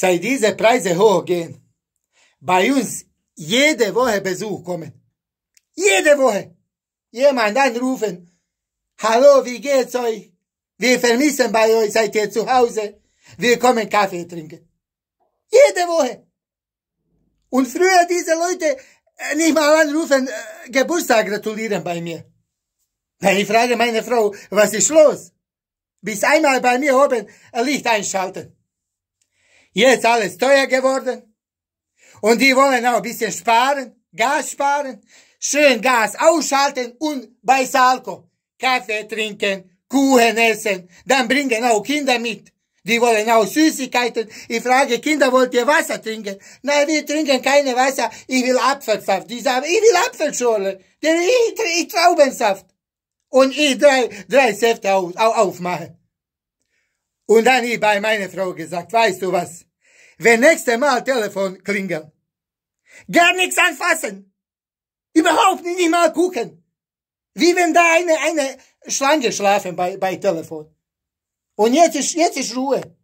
seit diese Preise hochgehen, bei uns jede Woche Besuch kommen. Jede Woche. Jemand anrufen. Hallo, wie geht's euch? Wir vermissen bei euch, seid ihr zu Hause? Wir kommen Kaffee trinken. Jede Woche. Und früher diese Leute nicht mal anrufen, Geburtstag gratulieren bei ne, mir. Wenn ich frage meine Frau, was ist los? Bis einmal e bei mir oben Licht einschalten. Jetzt alles teuer geworden. Und die wollen auch ein bisschen sparen, Gas sparen, schön Gas ausschalten und bei Salko Kaffee trinken, Kuchen essen, dann bringen auch Kinder mit. Die wollen auch Süßigkeiten. Ich frage Kinder, wollt ihr Wasser trinken? Nein, wir trinken keine Wasser. Ich will Apfelsaft. Die sagen, ich will Apfelschorle. Ich, ich Traubensaft. Und ich drei, drei Säfte auf, auf, aufmachen. Und dann ich bei meiner Frau gesagt, weißt du was? Wenn nächste Mal Telefon klingelt, gar nichts anfassen. Überhaupt nicht mal gucken. Wie wenn da eine, eine Schlange schlafen bei, bei Telefon. Und jetzt ist, jetzt ist Ruhe.